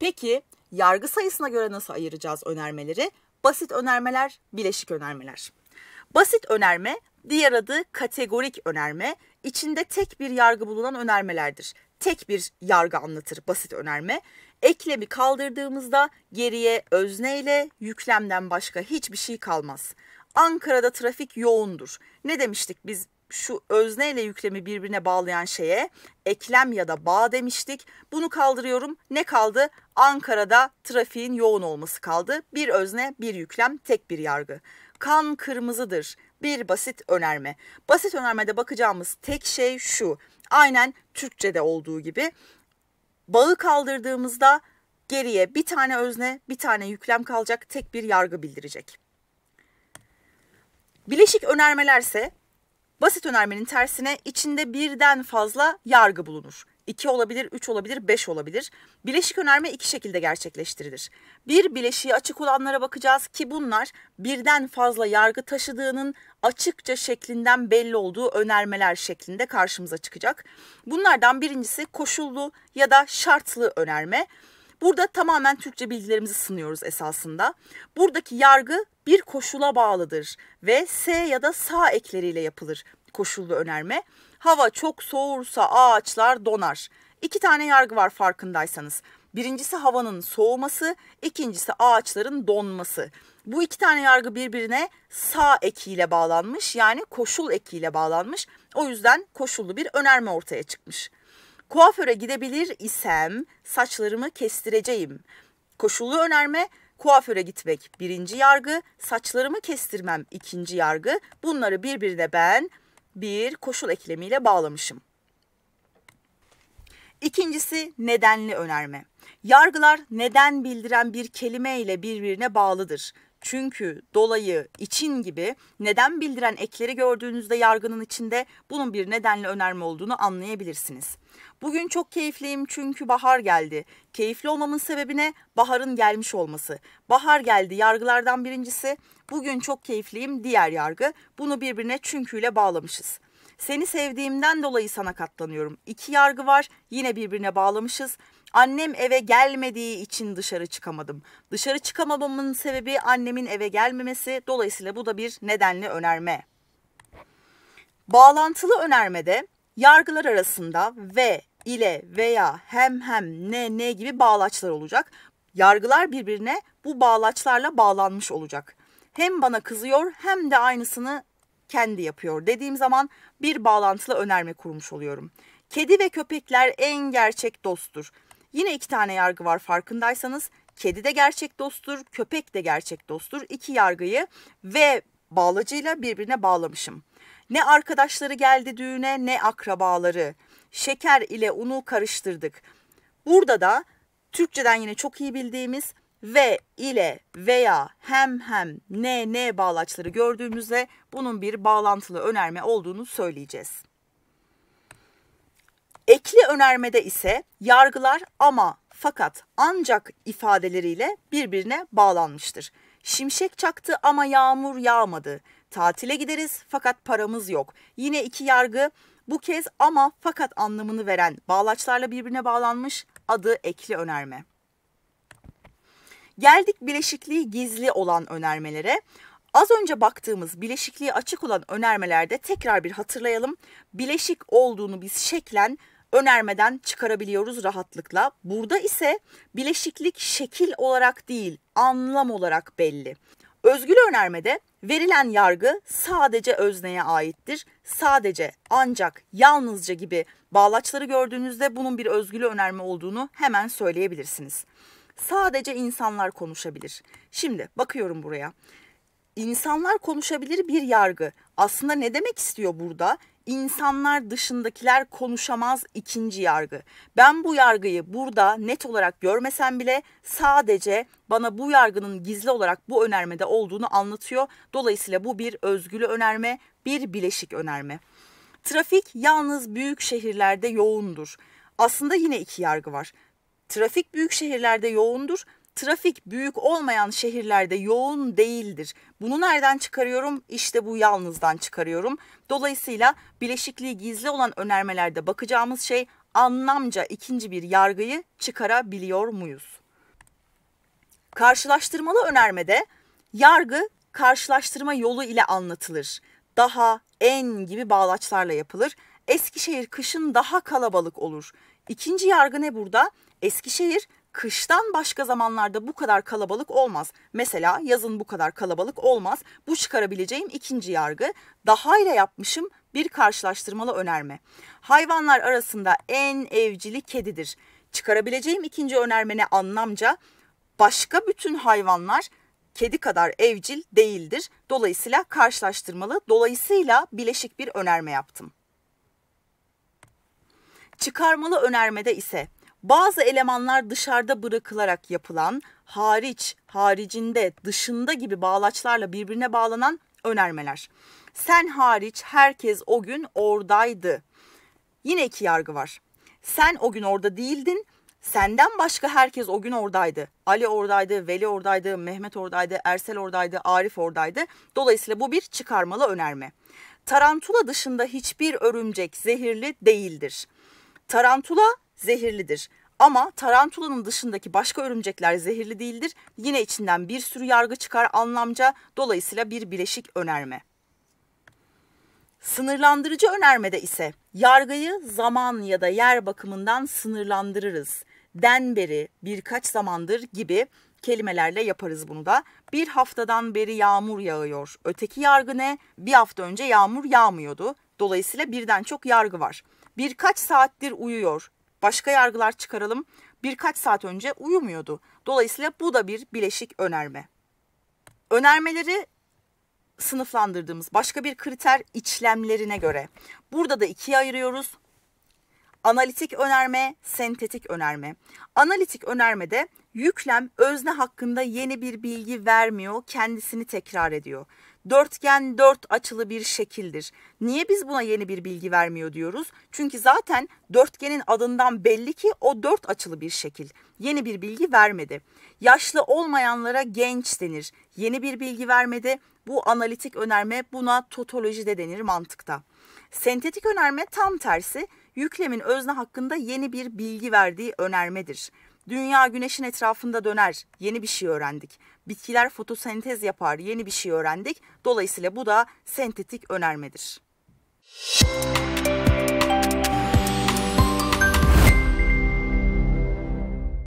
Peki yargı sayısına göre nasıl ayıracağız önermeleri? Basit önermeler, bileşik önermeler. Basit önerme diğer adı kategorik önerme. içinde tek bir yargı bulunan önermelerdir. Tek bir yargı anlatır basit önerme. Eklemi kaldırdığımızda geriye özneyle yüklemden başka hiçbir şey kalmaz. Ankara'da trafik yoğundur. Ne demiştik biz şu özne ile yüklemi birbirine bağlayan şeye eklem ya da bağ demiştik. Bunu kaldırıyorum. Ne kaldı? Ankara'da trafiğin yoğun olması kaldı. Bir özne, bir yüklem, tek bir yargı. Kan kırmızıdır. Bir basit önerme. Basit önermede bakacağımız tek şey şu. Aynen Türkçe'de olduğu gibi. Bağı kaldırdığımızda geriye bir tane özne, bir tane yüklem kalacak, tek bir yargı bildirecek. Bileşik önermelerse Basit önermenin tersine içinde birden fazla yargı bulunur. 2 olabilir, 3 olabilir, 5 olabilir. Bileşik önerme iki şekilde gerçekleştirilir. Bir bileşiği açık olanlara bakacağız ki bunlar birden fazla yargı taşıdığının açıkça şeklinden belli olduğu önermeler şeklinde karşımıza çıkacak. Bunlardan birincisi koşullu ya da şartlı önerme. Burada tamamen Türkçe bilgilerimizi sınıyoruz esasında. Buradaki yargı bir koşula bağlıdır ve S ya da sağ ekleriyle yapılır koşullu önerme. Hava çok soğursa ağaçlar donar. İki tane yargı var farkındaysanız. Birincisi havanın soğuması, ikincisi ağaçların donması. Bu iki tane yargı birbirine sağ ekiyle bağlanmış yani koşul ekiyle bağlanmış. O yüzden koşullu bir önerme ortaya çıkmış. Kuaföre gidebilir isem saçlarımı kestireceğim. Koşullu önerme Kuaföre gitmek birinci yargı, saçlarımı kestirmem ikinci yargı. Bunları birbirine ben bir koşul eklemiyle bağlamışım. İkincisi nedenli önerme. Yargılar neden bildiren bir kelime ile birbirine bağlıdır çünkü, dolayı, için gibi neden bildiren ekleri gördüğünüzde yargının içinde bunun bir nedenli önerme olduğunu anlayabilirsiniz. Bugün çok keyifliyim çünkü bahar geldi. Keyifli olmamın sebebine Baharın gelmiş olması. Bahar geldi yargılardan birincisi. Bugün çok keyifliyim diğer yargı. Bunu birbirine çünküyle bağlamışız. Seni sevdiğimden dolayı sana katlanıyorum. İki yargı var yine birbirine bağlamışız. Annem eve gelmediği için dışarı çıkamadım. Dışarı çıkamamamın sebebi annemin eve gelmemesi. Dolayısıyla bu da bir nedenli önerme. Bağlantılı önermede yargılar arasında ve ile veya hem hem ne ne gibi bağlaçlar olacak. Yargılar birbirine bu bağlaçlarla bağlanmış olacak. Hem bana kızıyor hem de aynısını kendi yapıyor dediğim zaman bir bağlantılı önerme kurmuş oluyorum. Kedi ve köpekler en gerçek dosttur. Yine iki tane yargı var farkındaysanız. Kedi de gerçek dosttur, köpek de gerçek dosttur. İki yargıyı ve bağlacıyla birbirine bağlamışım. Ne arkadaşları geldi düğüne ne akrabaları. Şeker ile unu karıştırdık. Burada da Türkçeden yine çok iyi bildiğimiz ve ile veya hem hem ne ne bağlaçları gördüğümüzde bunun bir bağlantılı önerme olduğunu söyleyeceğiz. Ekli önermede ise yargılar ama, fakat, ancak ifadeleriyle birbirine bağlanmıştır. Şimşek çaktı ama yağmur yağmadı. Tatile gideriz fakat paramız yok. Yine iki yargı bu kez ama fakat anlamını veren bağlaçlarla birbirine bağlanmış adı ekli önerme. Geldik bileşikliği gizli olan önermelere. Az önce baktığımız bileşikliği açık olan önermelerde tekrar bir hatırlayalım. Bileşik olduğunu biz şeklen önermeden çıkarabiliyoruz rahatlıkla. Burada ise bileşiklik şekil olarak değil, anlam olarak belli. Özgül önermede verilen yargı sadece özneye aittir. Sadece, ancak, yalnızca gibi bağlaçları gördüğünüzde bunun bir özgül önerme olduğunu hemen söyleyebilirsiniz. Sadece insanlar konuşabilir. Şimdi bakıyorum buraya. İnsanlar konuşabilir bir yargı. Aslında ne demek istiyor burada? insanlar dışındakiler konuşamaz ikinci yargı. Ben bu yargıyı burada net olarak görmesem bile sadece bana bu yargının gizli olarak bu önermede olduğunu anlatıyor. Dolayısıyla bu bir özgülü önerme, bir bileşik önerme. Trafik yalnız büyük şehirlerde yoğundur. Aslında yine iki yargı var. Trafik büyük şehirlerde yoğundur trafik büyük olmayan şehirlerde yoğun değildir. Bunu nereden çıkarıyorum? İşte bu yalnızdan çıkarıyorum. Dolayısıyla bileşikliği gizli olan önermelerde bakacağımız şey anlamca ikinci bir yargıyı çıkarabiliyor muyuz? Karşılaştırmalı önermede yargı karşılaştırma yolu ile anlatılır. Daha, en gibi bağlaçlarla yapılır. Eskişehir kışın daha kalabalık olur. İkinci yargı ne burada? Eskişehir kıştan başka zamanlarda bu kadar kalabalık olmaz. Mesela yazın bu kadar kalabalık olmaz. Bu çıkarabileceğim ikinci yargı. Daha ile yapmışım bir karşılaştırmalı önerme. Hayvanlar arasında en evcili kedidir. Çıkarabileceğim ikinci önermene anlamca başka bütün hayvanlar kedi kadar evcil değildir. Dolayısıyla karşılaştırmalı, dolayısıyla bileşik bir önerme yaptım. Çıkarmalı önermede ise bazı elemanlar dışarıda bırakılarak yapılan, hariç, haricinde, dışında gibi bağlaçlarla birbirine bağlanan önermeler. Sen hariç herkes o gün oradaydı. Yine iki yargı var. Sen o gün orada değildin. Senden başka herkes o gün oradaydı. Ali oradaydı, Veli oradaydı, Mehmet oradaydı, Ersel oradaydı, Arif oradaydı. Dolayısıyla bu bir çıkarmalı önerme. Tarantula dışında hiçbir örümcek zehirli değildir. Tarantula zehirlidir. Ama tarantulanın dışındaki başka örümcekler zehirli değildir. Yine içinden bir sürü yargı çıkar anlamca dolayısıyla bir bileşik önerme. Sınırlandırıcı önermede ise yargıyı zaman ya da yer bakımından sınırlandırırız. Den beri, birkaç zamandır gibi kelimelerle yaparız bunu da. Bir haftadan beri yağmur yağıyor. Öteki yargı ne? Bir hafta önce yağmur yağmıyordu. Dolayısıyla birden çok yargı var. Birkaç saattir uyuyor başka yargılar çıkaralım birkaç saat önce uyumuyordu. Dolayısıyla bu da bir bileşik önerme. Önermeleri sınıflandırdığımız başka bir kriter içlemlerine göre. Burada da ikiye ayırıyoruz. Analitik önerme, sentetik önerme. Analitik önermede yüklem özne hakkında yeni bir bilgi vermiyor, kendisini tekrar ediyor. Dörtgen dört açılı bir şekildir. Niye biz buna yeni bir bilgi vermiyor diyoruz? Çünkü zaten dörtgenin adından belli ki o dört açılı bir şekil. Yeni bir bilgi vermedi. Yaşlı olmayanlara genç denir. Yeni bir bilgi vermedi. Bu analitik önerme buna totoloji de denir mantıkta. Sentetik önerme tam tersi yüklemin özne hakkında yeni bir bilgi verdiği önermedir. Dünya güneşin etrafında döner. Yeni bir şey öğrendik. Bitkiler fotosentez yapar. Yeni bir şey öğrendik. Dolayısıyla bu da sentetik önermedir. Müzik